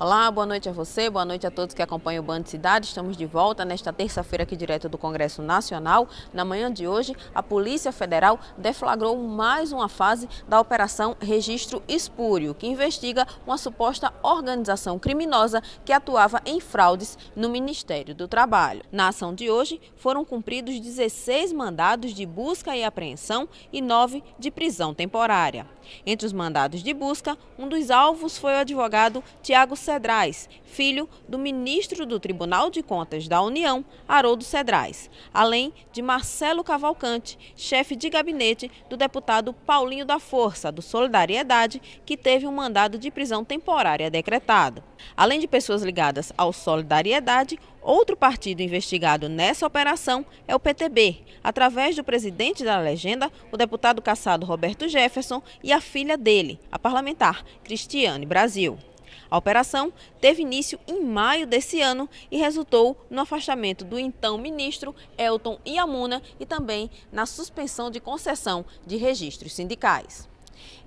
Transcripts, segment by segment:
Olá, boa noite a você, boa noite a todos que acompanham o Band Cidade. Estamos de volta nesta terça-feira aqui direto do Congresso Nacional. Na manhã de hoje, a Polícia Federal deflagrou mais uma fase da Operação Registro Espúrio, que investiga uma suposta organização criminosa que atuava em fraudes no Ministério do Trabalho. Na ação de hoje, foram cumpridos 16 mandados de busca e apreensão e 9 de prisão temporária. Entre os mandados de busca, um dos alvos foi o advogado Tiago Cedrais, filho do ministro do Tribunal de Contas da União, Haroldo Cedrais, além de Marcelo Cavalcante, chefe de gabinete do deputado Paulinho da Força, do Solidariedade, que teve um mandado de prisão temporária decretado. Além de pessoas ligadas ao Solidariedade, outro partido investigado nessa operação é o PTB, através do presidente da legenda, o deputado caçado Roberto Jefferson, e a filha dele, a parlamentar Cristiane Brasil. A operação teve início em maio desse ano e resultou no afastamento do então ministro Elton Iamuna e também na suspensão de concessão de registros sindicais.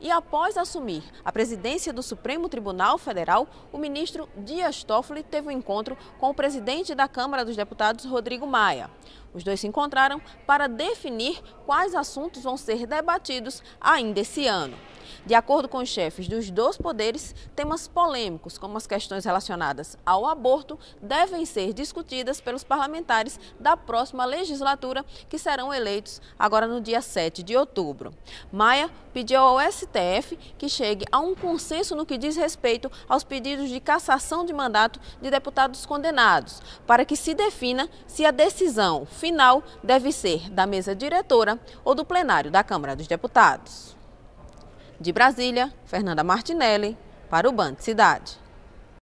E após assumir a presidência do Supremo Tribunal Federal, o ministro Dias Toffoli teve um encontro com o presidente da Câmara dos Deputados, Rodrigo Maia. Os dois se encontraram para definir quais assuntos vão ser debatidos ainda esse ano. De acordo com os chefes dos dois poderes, temas polêmicos, como as questões relacionadas ao aborto, devem ser discutidas pelos parlamentares da próxima legislatura, que serão eleitos agora no dia 7 de outubro. Maia pediu ao STF que chegue a um consenso no que diz respeito aos pedidos de cassação de mandato de deputados condenados, para que se defina se a decisão final deve ser da mesa diretora ou do plenário da Câmara dos Deputados. De Brasília, Fernanda Martinelli, para o Band Cidade.